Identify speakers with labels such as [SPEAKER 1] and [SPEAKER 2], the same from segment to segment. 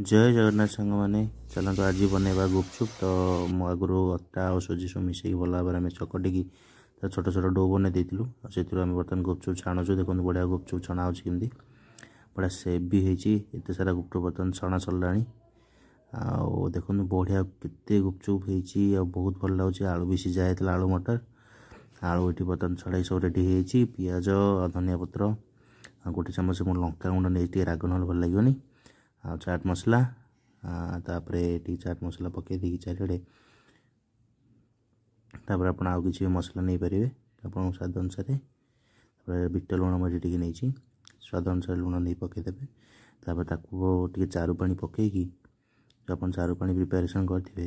[SPEAKER 1] जय जगन्नाथ माने म तो आज बनेबा गुपचुप त म आग्रु अटा सुजी सो मिसै भएर आमे चकटिक त छोटो छोटो डो बनाइदिनु बर्तन गुपचुप जो देखन बढिया गुपचुप छाहित के सेभ सारा गुपचुप बर्तन छरलाउनु बढिया गुपचुप हुन्छ और बहुत आलू बिसी भिसिजाहो आलू मटर आलु एउटा बर्तन छडा सब रेडी पियाज धनियापत्र गोटे चामस म लङ नै त्यही राग नग्यो नि ଆଉ ଚାଟ୍ ମସଲା ତାପରେ ଏଠି ଚାଟ୍ ମସଲା ପକାଇ ଦେଇକି ଚାରିଆଡ଼େ ତାପରେ ଆପଣ ଆଉ କିଛି ମସଲା ନେଇପାରିବେ ଆପଣଙ୍କ ସ୍ୱାଦ ଅନୁସାରେ ତାପରେ ବିଟ ଲୁଣ ମଝି ଟିକେ ନେଇଛି ସ୍ୱାଦ ଅନୁସାରେ ଲୁଣ ନେଇ ପକାଇଦେବେ ତାପରେ ତାକୁ ଟିକେ ଚାରୁ ପାଣି ପକାଇକି ଆପଣ ଚାରୁ ପାଣି ପ୍ରିପାରେସନ୍ କରିଥିବେ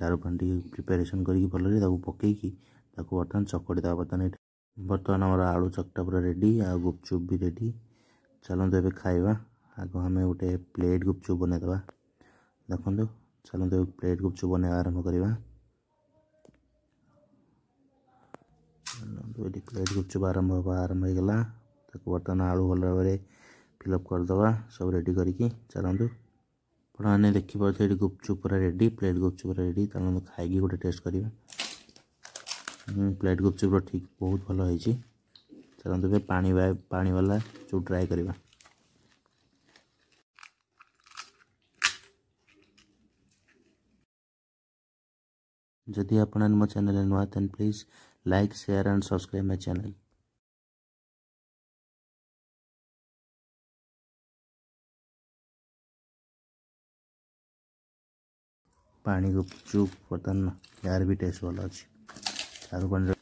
[SPEAKER 1] ଚାରୁ ପାଣି ଟିକେ ପ୍ରିପାରେସନ୍ କରିକି ଭଲରେ ତାକୁ ପକାଇକି ତାକୁ ବର୍ତ୍ତମାନ ଚକଟି ଦେବା ବର୍ତ୍ତମାନ ଏଇଟା ବର୍ତ୍ତମାନ ଆମର ଆଳୁ ଚକଟା ପୁରା ରେଡ଼ି ଆଉ ଗୁପଚୁପ୍ ବି ରେଡ଼ି ଚାଲନ୍ତୁ ଏବେ ଖାଇବା आग आम गोटे प्लेट गुपचुप बन देवा देखु चलो प्लेट गुपचुप बन आरंभ करवा प्लेट गुपचुप आरंभ आरंभ हो गला बर्तन आलू भल भाव फिलअप करदे सब रेडी कर चलतु पाते गुपचुप पूरा रेडी प्लेट गुपचुप पूरा रेडी चलो खाई गोटे टेस्ट कर प्लेट गुपचुप ठीक बहुत भल हो चलते पावाला जो ड्राए करवा যদি
[SPEAKER 2] আপনার মো চ্যানেলে নূয়া দেন please like share and subscribe my channel pani gupchup ବର୍ତ୍ତମାନ ଏହାର ବି ଟେଷ୍ଟ ଭଲ ଅଛି ଆରୁ ପାଣିର